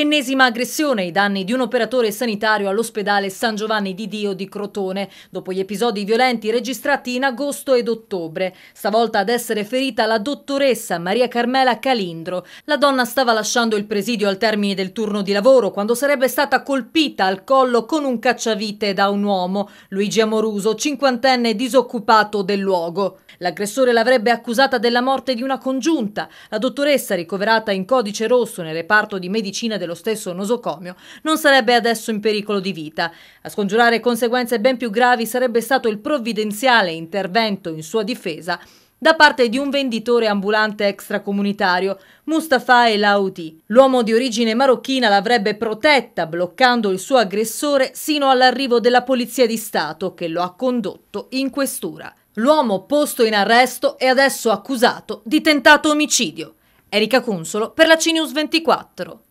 Ennesima aggressione ai danni di un operatore sanitario all'ospedale San Giovanni di Dio di Crotone, dopo gli episodi violenti registrati in agosto ed ottobre. Stavolta ad essere ferita la dottoressa Maria Carmela Calindro. La donna stava lasciando il presidio al termine del turno di lavoro quando sarebbe stata colpita al collo con un cacciavite da un uomo, Luigi Amoruso, cinquantenne disoccupato del luogo. L'aggressore l'avrebbe accusata della morte di una congiunta. La dottoressa, ricoverata in codice rosso nel reparto di medicina dell'ospedale, dello stesso nosocomio, non sarebbe adesso in pericolo di vita. A scongiurare conseguenze ben più gravi sarebbe stato il provvidenziale intervento in sua difesa da parte di un venditore ambulante extracomunitario, Mustafa Elaouti. L'uomo di origine marocchina l'avrebbe protetta bloccando il suo aggressore sino all'arrivo della Polizia di Stato che lo ha condotto in questura. L'uomo posto in arresto è adesso accusato di tentato omicidio. Erika Consolo per la CNews 24.